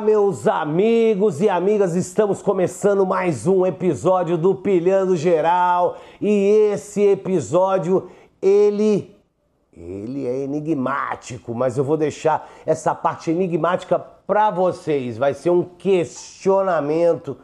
Olá, meus amigos e amigas, estamos começando mais um episódio do Pilhando Geral e esse episódio ele ele é enigmático, mas eu vou deixar essa parte enigmática para vocês. Vai ser um questionamento,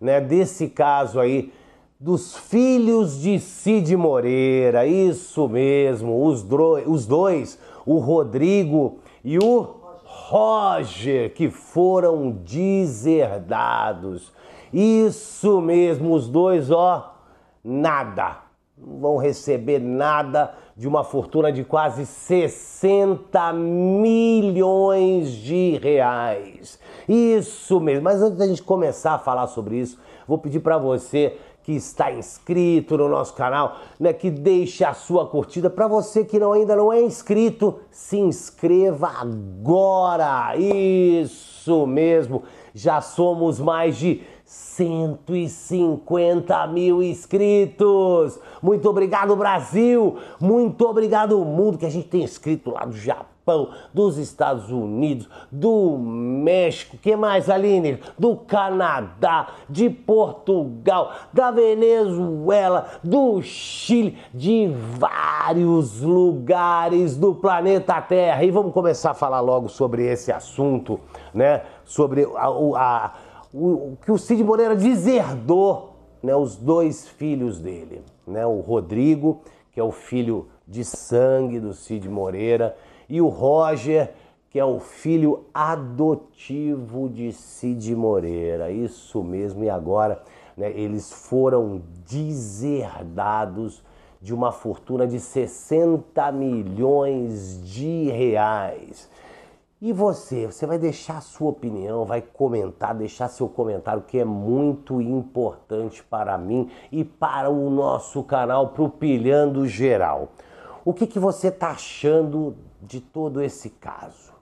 né, desse caso aí dos filhos de Cid Moreira. Isso mesmo, os, os dois, o Rodrigo e o Roger que foram deserdados. Isso mesmo, os dois, ó, nada. Não vão receber nada de uma fortuna de quase 60 milhões de reais. Isso mesmo. Mas antes da gente começar a falar sobre isso, vou pedir para você que está inscrito no nosso canal, né, que deixe a sua curtida. Para você que não, ainda não é inscrito, se inscreva agora! Isso mesmo! Já somos mais de 150 mil inscritos! Muito obrigado, Brasil! Muito obrigado, mundo, que a gente tem inscrito lá do Japão Japão, dos Estados Unidos, do México, que mais, Aline? Do Canadá, de Portugal, da Venezuela, do Chile, de vários lugares do planeta Terra. E vamos começar a falar logo sobre esse assunto, né? Sobre a, a, o, o que o Cid Moreira deserdou, né? Os dois filhos dele, né? O Rodrigo, que é o filho de sangue do Cid Moreira, e o Roger, que é o filho adotivo de Cid Moreira. Isso mesmo, e agora né, eles foram deserdados de uma fortuna de 60 milhões de reais. E você, você vai deixar a sua opinião, vai comentar, deixar seu comentário que é muito importante para mim e para o nosso canal, para o Pilhando Geral. O que, que você está achando de todo esse caso?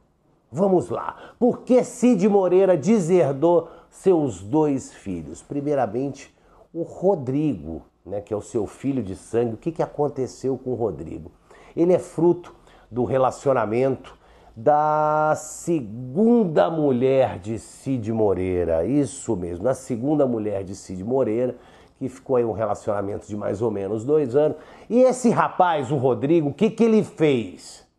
Vamos lá. Por que Cid Moreira deserdou seus dois filhos? Primeiramente, o Rodrigo, né, que é o seu filho de sangue. O que, que aconteceu com o Rodrigo? Ele é fruto do relacionamento da segunda mulher de Cid Moreira. Isso mesmo, da segunda mulher de Cid Moreira, que ficou em um relacionamento de mais ou menos dois anos. E esse rapaz, o Rodrigo, o que, que ele fez?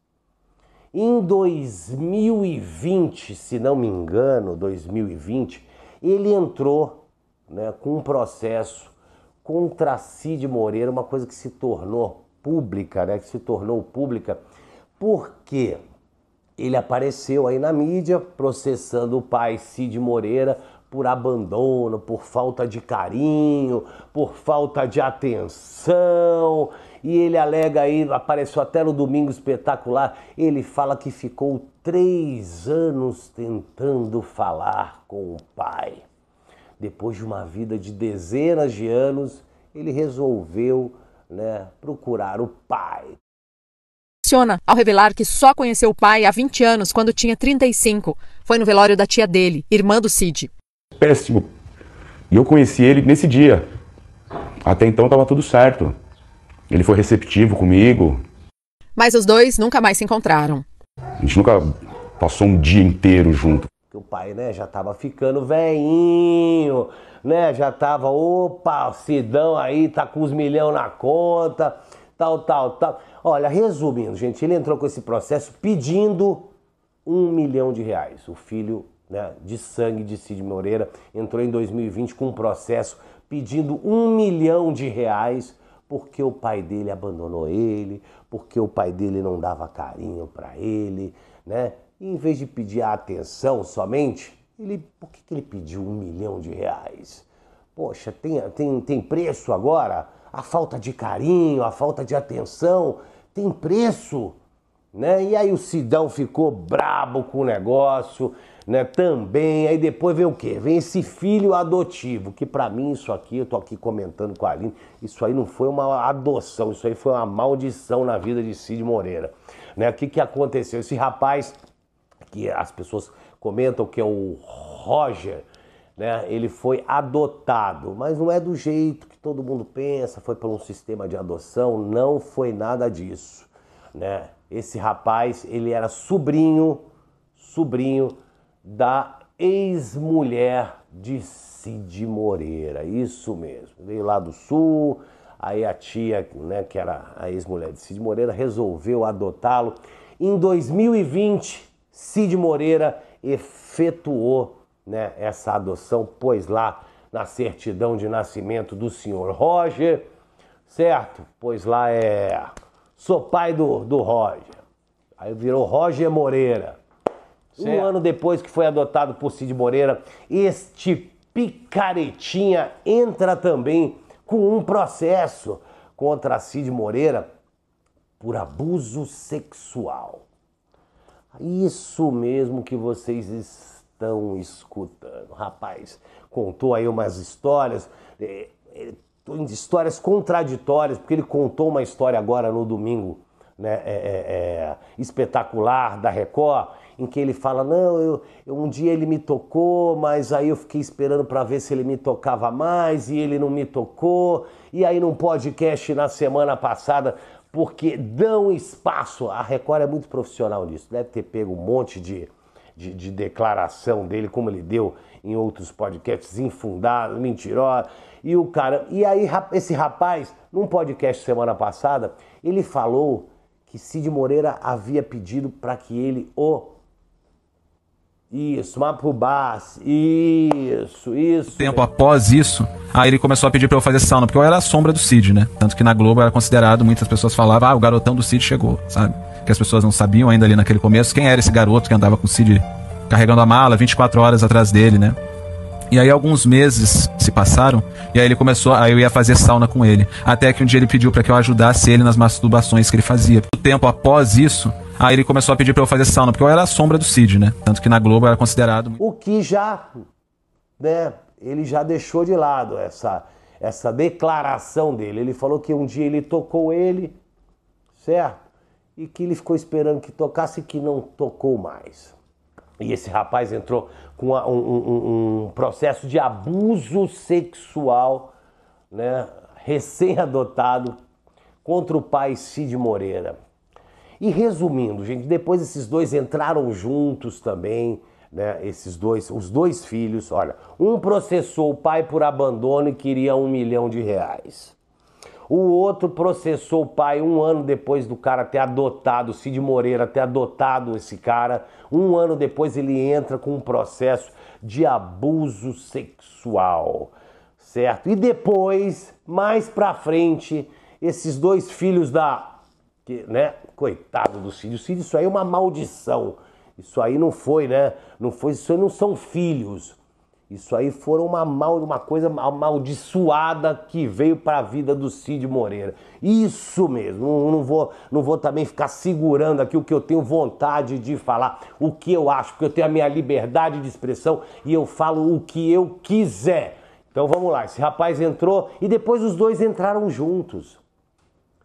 Em 2020, se não me engano, 2020, ele entrou né, com um processo contra Cid Moreira, uma coisa que se tornou pública, né, que se tornou pública, porque ele apareceu aí na mídia processando o pai Cid Moreira por abandono, por falta de carinho, por falta de atenção e ele alega aí, apareceu até no domingo espetacular, ele fala que ficou três anos tentando falar com o pai. Depois de uma vida de dezenas de anos, ele resolveu né, procurar o pai. Ao revelar que só conheceu o pai há 20 anos, quando tinha 35. Foi no velório da tia dele, irmã do Cid. Péssimo. E eu conheci ele nesse dia. Até então estava tudo certo. Ele foi receptivo comigo. Mas os dois nunca mais se encontraram. A gente nunca passou um dia inteiro junto. O pai, né, já tava ficando velhinho, né? Já tava, opa, Sidão aí tá com os milhão na conta, tal, tal, tal. Olha, resumindo, gente, ele entrou com esse processo pedindo um milhão de reais. O filho né, de sangue de Cid Moreira entrou em 2020 com um processo pedindo um milhão de reais porque o pai dele abandonou ele, porque o pai dele não dava carinho para ele, né? E em vez de pedir a atenção somente, ele, por que, que ele pediu um milhão de reais? Poxa, tem, tem, tem preço agora? A falta de carinho, a falta de atenção, tem preço, né? E aí o Sidão ficou brabo com o negócio, né? Também, aí depois vem o quê? Vem esse filho adotivo, que para mim isso aqui, eu tô aqui comentando com a Aline, isso aí não foi uma adoção, isso aí foi uma maldição na vida de Cid Moreira, né? O que que aconteceu? Esse rapaz, que as pessoas comentam que é o Roger, né? Ele foi adotado, mas não é do jeito que todo mundo pensa, foi por um sistema de adoção, não foi nada disso, né? Esse rapaz, ele era sobrinho, sobrinho da ex-mulher de Cid Moreira, isso mesmo. Veio lá do sul, aí a tia, né, que era a ex-mulher de Cid Moreira, resolveu adotá-lo. Em 2020, Cid Moreira efetuou né, essa adoção, pois lá na certidão de nascimento do senhor Roger, certo? Pois lá é. Sou pai do, do Roger. Aí virou Roger Moreira. Certo. Um é. ano depois que foi adotado por Cid Moreira, este picaretinha entra também com um processo contra Cid Moreira por abuso sexual. Isso mesmo que vocês estão escutando. Rapaz, contou aí umas histórias, é, é, histórias contraditórias, porque ele contou uma história agora no domingo né, é, é, é espetacular da Record em que ele fala: Não, eu, eu um dia ele me tocou, mas aí eu fiquei esperando para ver se ele me tocava mais e ele não me tocou. E aí, num podcast na semana passada, porque dão espaço. A Record é muito profissional nisso, deve ter pego um monte de, de, de declaração dele, como ele deu em outros podcasts, infundado, mentirosa. E o cara. E aí, esse rapaz, num podcast semana passada, ele falou que Cid Moreira havia pedido para que ele o isso, Mapubás, isso, isso. Tempo após isso, aí ele começou a pedir para eu fazer sauna, porque eu era a sombra do Cid, né? Tanto que na Globo era considerado, muitas pessoas falavam, ah, o garotão do Cid chegou, sabe? Que as pessoas não sabiam ainda ali naquele começo quem era esse garoto que andava com o Cid carregando a mala 24 horas atrás dele, né? E aí alguns meses se passaram, e aí ele começou, aí eu ia fazer sauna com ele. Até que um dia ele pediu para que eu ajudasse ele nas masturbações que ele fazia. O tempo após isso, aí ele começou a pedir para eu fazer sauna, porque eu era a sombra do Cid, né? Tanto que na Globo eu era considerado. O que já, né, ele já deixou de lado essa, essa declaração dele. Ele falou que um dia ele tocou ele, certo? E que ele ficou esperando que tocasse e que não tocou mais. E esse rapaz entrou com uma, um, um, um, processo de abuso sexual, né, recém-adotado, contra o pai Cid Moreira. E resumindo, gente, depois esses dois entraram juntos também, né? Esses dois, os dois filhos, olha, um processou o pai por abandono e queria um milhão de reais. O outro processou o pai um ano depois do cara ter adotado, Cid Moreira ter adotado esse cara. Um ano depois ele entra com um processo de abuso sexual, certo? E depois, mais pra frente, esses dois filhos da. Que, né? Coitado do Cid. O Cid, isso aí é uma maldição. Isso aí não foi, né? Não foi, isso aí não são filhos. Isso aí foram uma, mal, uma coisa amaldiçoada que veio para a vida do Cid Moreira. Isso mesmo. Não, não, vou, não vou também ficar segurando aqui o que eu tenho vontade de falar, o que eu acho, porque eu tenho a minha liberdade de expressão e eu falo o que eu quiser. Então vamos lá. Esse rapaz entrou e depois os dois entraram juntos.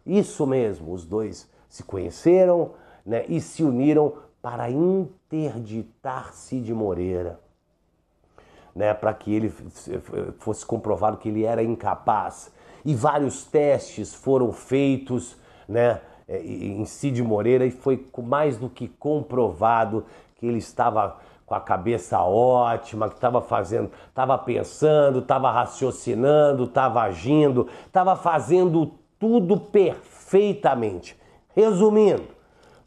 Isso mesmo. Os dois se conheceram né, e se uniram para interditar Cid Moreira né, para que ele fosse comprovado que ele era incapaz. E vários testes foram feitos né, é, em Cid Moreira e foi mais do que comprovado que ele estava com a cabeça ótima, que estava fazendo, estava pensando, estava raciocinando, estava agindo, estava fazendo tudo perfeitamente. Resumindo,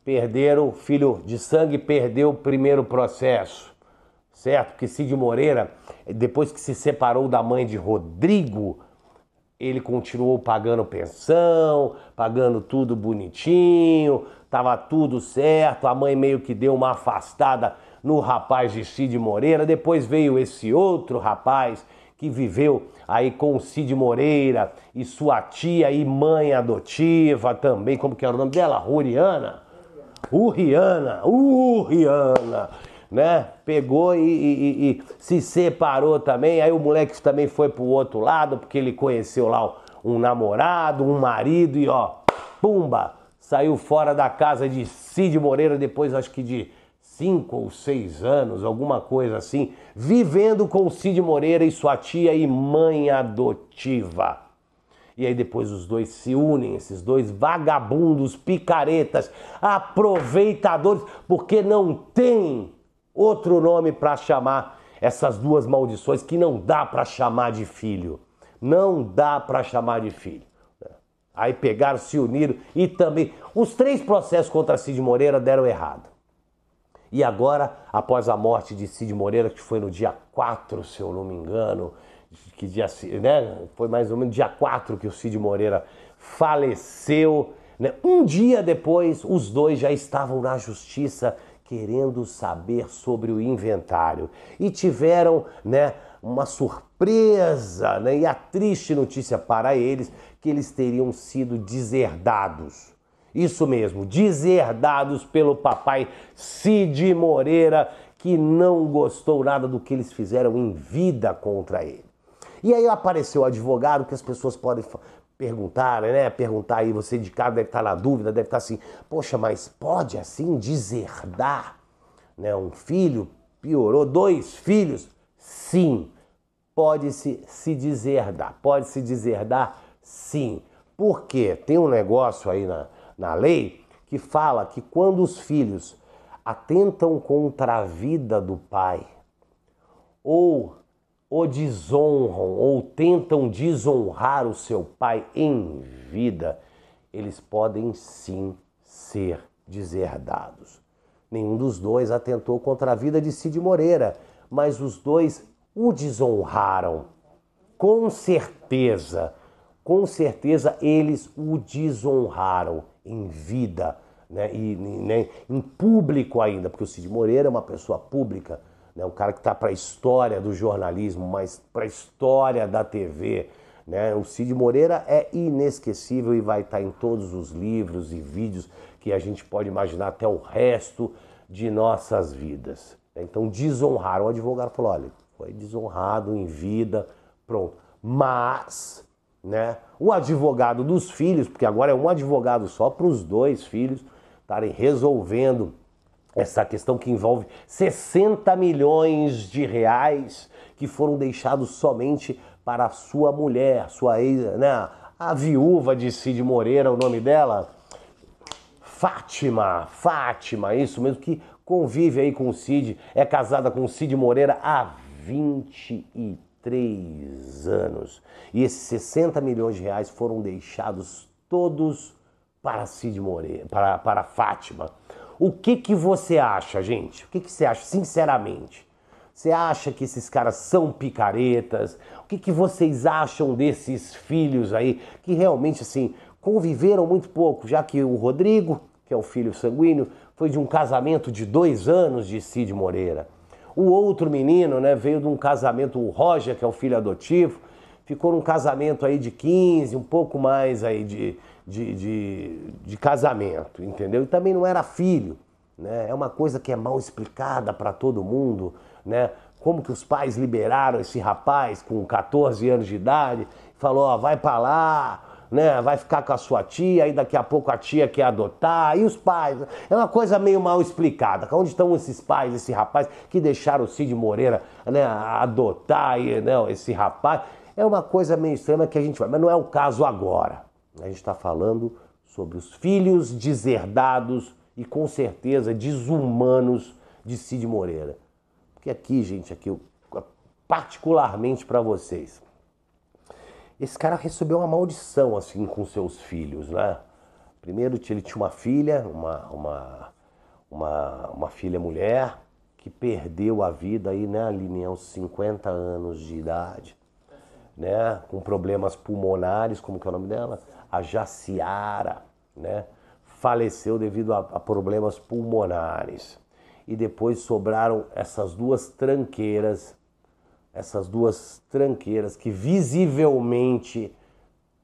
perderam o filho de sangue, perdeu o primeiro processo certo? Porque Cid Moreira, depois que se separou da mãe de Rodrigo, ele continuou pagando pensão, pagando tudo bonitinho, tava tudo certo. A mãe meio que deu uma afastada no rapaz de Cid Moreira. Depois veio esse outro rapaz que viveu aí com o Cid Moreira e sua tia e mãe adotiva também, como que era o nome dela? Ruriana? Uriana, Uriana né? Pegou e, e, e, se separou também. Aí o moleque também foi pro outro lado, porque ele conheceu lá um namorado, um marido e ó, pumba! Saiu fora da casa de Cid Moreira depois, acho que de cinco ou seis anos, alguma coisa assim, vivendo com Cid Moreira e sua tia e mãe adotiva. E aí depois os dois se unem, esses dois vagabundos, picaretas, aproveitadores, porque não tem outro nome para chamar essas duas maldições que não dá para chamar de filho. Não dá para chamar de filho. Aí pegaram, se uniram e também. Os três processos contra Cid Moreira deram errado. E agora, após a morte de Cid Moreira, que foi no dia 4, se eu não me engano, que dia, né? Foi mais ou menos dia 4 que o Cid Moreira faleceu. Né? Um dia depois, os dois já estavam na justiça querendo saber sobre o inventário e tiveram, né, uma surpresa, né, e a triste notícia para eles que eles teriam sido deserdados. Isso mesmo, deserdados pelo papai Cid Moreira, que não gostou nada do que eles fizeram em vida contra ele. E aí apareceu o advogado que as pessoas podem perguntar né? Perguntar aí, você de casa deve estar na dúvida, deve estar assim, poxa, mas pode assim deserdar, né? Um filho piorou, dois filhos? Sim, pode-se se deserdar, pode-se deserdar sim. Porque tem um negócio aí na, na lei que fala que quando os filhos atentam contra a vida do pai ou o desonram ou tentam desonrar o seu pai em vida, eles podem sim ser deserdados. Nenhum dos dois atentou contra a vida de Cid Moreira, mas os dois o desonraram. Com certeza, com certeza eles o desonraram em vida, né? e, né? em público ainda, porque o Cid Moreira é uma pessoa pública né? o cara que está para a história do jornalismo, mas para a história da TV. Né? O Cid Moreira é inesquecível e vai estar tá em todos os livros e vídeos que a gente pode imaginar até o resto de nossas vidas. Né? Então, desonrar. O advogado falou: olha, foi desonrado em vida, pronto. Mas, né, o advogado dos filhos, porque agora é um advogado só para os dois filhos estarem resolvendo essa questão que envolve 60 milhões de reais que foram deixados somente para sua mulher, sua ex, né, a viúva de Cid Moreira, o nome dela, Fátima, Fátima, isso mesmo que convive aí com o Cid, é casada com o Cid Moreira há 23 anos. E esses 60 milhões de reais foram deixados todos para Cid Moreira, para, para Fátima. O que, que você acha, gente? O que, que você acha, sinceramente? Você acha que esses caras são picaretas? O que, que vocês acham desses filhos aí que realmente assim conviveram muito pouco, já que o Rodrigo, que é o filho sanguíneo, foi de um casamento de dois anos de Cid Moreira. O outro menino né, veio de um casamento, o Roger, que é o filho adotivo, ficou num casamento aí de 15, um pouco mais aí de, de, de, de casamento, entendeu? E também não era filho, né? É uma coisa que é mal explicada para todo mundo, né? Como que os pais liberaram esse rapaz com 14 anos de idade, falou, ó, vai para lá, né? Vai ficar com a sua tia, aí daqui a pouco a tia quer adotar, e os pais. É uma coisa meio mal explicada. Onde estão esses pais, esse rapaz, que deixaram o Cid Moreira né, adotar né, esse rapaz? É uma coisa meio estranha que a gente vai, mas não é o caso agora. A gente está falando sobre os filhos deserdados e com certeza desumanos de Cid Moreira. Porque aqui, gente, aqui eu, particularmente para vocês, esse cara recebeu uma maldição assim com seus filhos, né? Primeiro ele tinha uma filha, uma, uma, uma, uma filha mulher, que perdeu a vida aí, né, Aline, né, aos 50 anos de idade né, com problemas pulmonares, como que é o nome dela? A Jaciara, né? Faleceu devido a, a problemas pulmonares. E depois sobraram essas duas tranqueiras, essas duas tranqueiras que visivelmente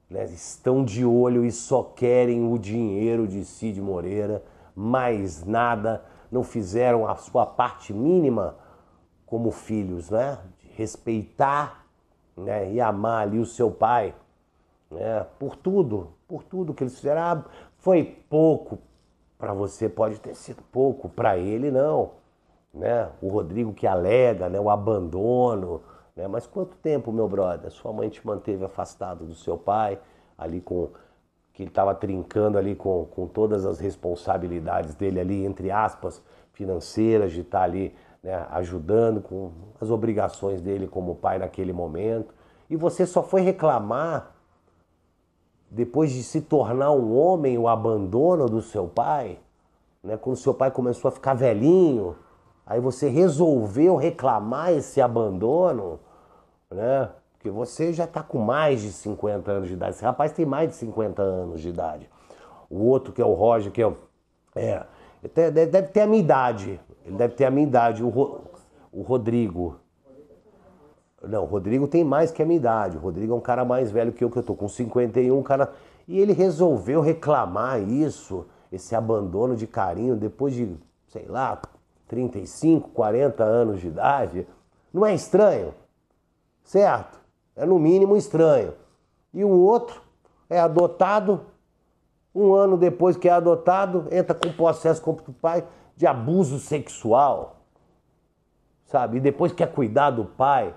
né, estão de olho e só querem o dinheiro de Cid Moreira, mais nada, não fizeram a sua parte mínima como filhos, né? De respeitar né? E amar ali o seu pai, né? Por tudo, por tudo que eles fizeram. Ah, foi pouco para você, pode ter sido pouco, para ele não, né? O Rodrigo que alega, né? O abandono, né? Mas quanto tempo, meu brother? Sua mãe te manteve afastado do seu pai, ali com que ele estava trincando ali com, com todas as responsabilidades dele ali, entre aspas, financeiras, de estar tá ali né, ajudando com as obrigações dele como pai naquele momento. E você só foi reclamar depois de se tornar um homem o abandono do seu pai, né, quando seu pai começou a ficar velhinho, aí você resolveu reclamar esse abandono, né? Porque você já está com mais de 50 anos de idade. Esse rapaz tem mais de 50 anos de idade. O outro, que é o Roger, que é. é deve ter a minha idade. Ele deve ter a minha idade. O, Ro... o Rodrigo. Não, o Rodrigo tem mais que a minha idade. O Rodrigo é um cara mais velho que eu, que eu tô com 51, cara. E ele resolveu reclamar isso, esse abandono de carinho, depois de, sei lá, 35, 40 anos de idade. Não é estranho? Certo? É no mínimo estranho. E o outro é adotado, um ano depois que é adotado, entra com processo contra o pai, de abuso sexual, sabe? E depois quer cuidar do pai.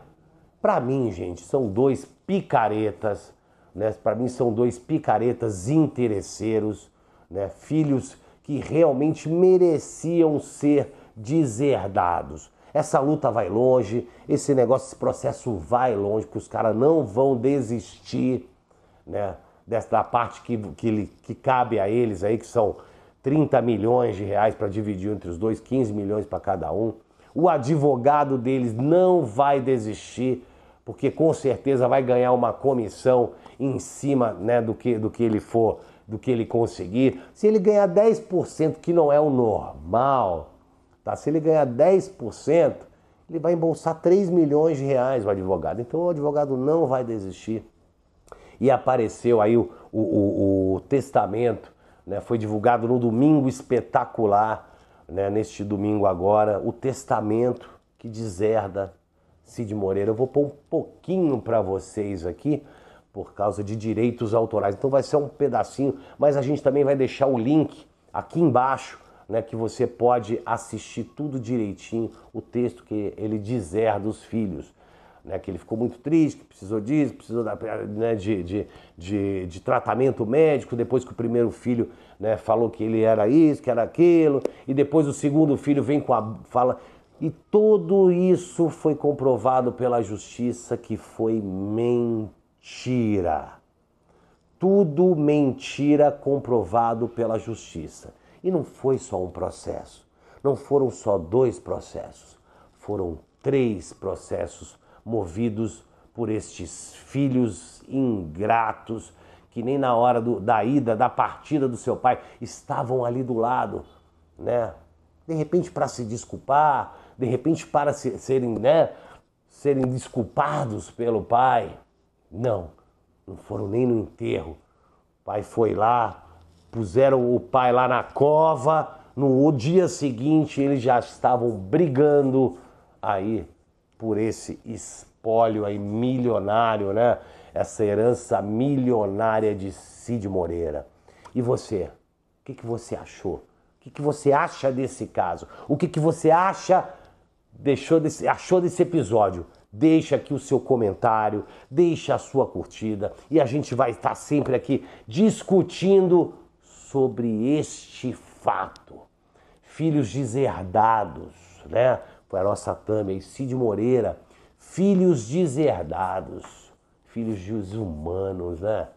Para mim, gente, são dois picaretas, né? Para mim são dois picaretas interesseiros, né? Filhos que realmente mereciam ser deserdados. Essa luta vai longe, esse negócio, esse processo vai longe, porque os caras não vão desistir, né? Dessa parte que, que, que cabe a eles aí, que são 30 milhões de reais para dividir entre os dois, 15 milhões para cada um. O advogado deles não vai desistir, porque com certeza vai ganhar uma comissão em cima né, do, que, do que ele for, do que ele conseguir. Se ele ganhar 10%, que não é o normal, tá? se ele ganhar 10%, ele vai embolsar 3 milhões de reais o advogado. Então o advogado não vai desistir. E apareceu aí o, o, o, o testamento né, foi divulgado no domingo espetacular, né, neste domingo agora, o testamento que deserda Cid Moreira. Eu vou pôr um pouquinho para vocês aqui por causa de direitos autorais. Então vai ser um pedacinho, mas a gente também vai deixar o link aqui embaixo, né, que você pode assistir tudo direitinho, o texto que ele deserda os filhos né, que ele ficou muito triste, que precisou disso, precisou da, né, de, de, de, de, tratamento médico, depois que o primeiro filho né, falou que ele era isso, que era aquilo, e depois o segundo filho vem com a. fala. E tudo isso foi comprovado pela justiça que foi mentira. Tudo mentira comprovado pela justiça. E não foi só um processo, não foram só dois processos, foram três processos movidos por estes filhos ingratos que nem na hora do, da ida, da partida do seu pai, estavam ali do lado, né? De repente para se desculpar, de repente para se, serem, né, serem desculpados pelo pai. Não, não foram nem no enterro. O pai foi lá, puseram o pai lá na cova, no dia seguinte eles já estavam brigando aí por esse espólio aí milionário, né? Essa herança milionária de Cid Moreira. E você? O que, que você achou? O que, que você acha desse caso? O que, que você acha deixou desse, achou desse episódio? Deixa aqui o seu comentário, deixa a sua curtida e a gente vai estar sempre aqui discutindo sobre este fato. Filhos deserdados, né? nossa Satâmia e Cid Moreira, filhos deserdados, filhos humanos, né?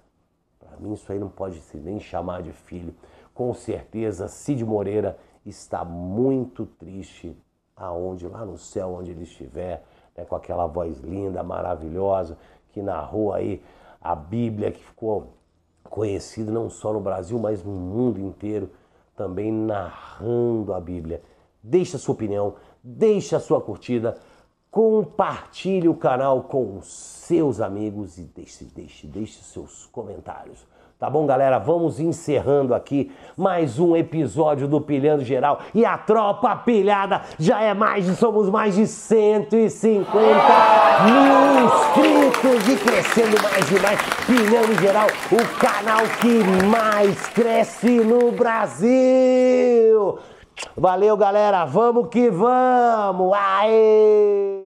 Para mim isso aí não pode se nem chamar de filho. Com certeza Cid Moreira está muito triste aonde lá no céu onde ele estiver, né, com aquela voz linda, maravilhosa, que narrou aí a Bíblia que ficou conhecida não só no Brasil, mas no mundo inteiro, também narrando a Bíblia deixe a sua opinião, deixe a sua curtida, compartilhe o canal com os seus amigos e deixe, deixe, deixe seus comentários. Tá bom, galera? Vamos encerrando aqui mais um episódio do Pilhando Geral. E a tropa pilhada já é mais de, somos mais de 150 mil inscritos e crescendo mais e mais. Pilhando Geral, o canal que mais cresce no Brasil. Valeu, galera. Vamos que vamos. Aê!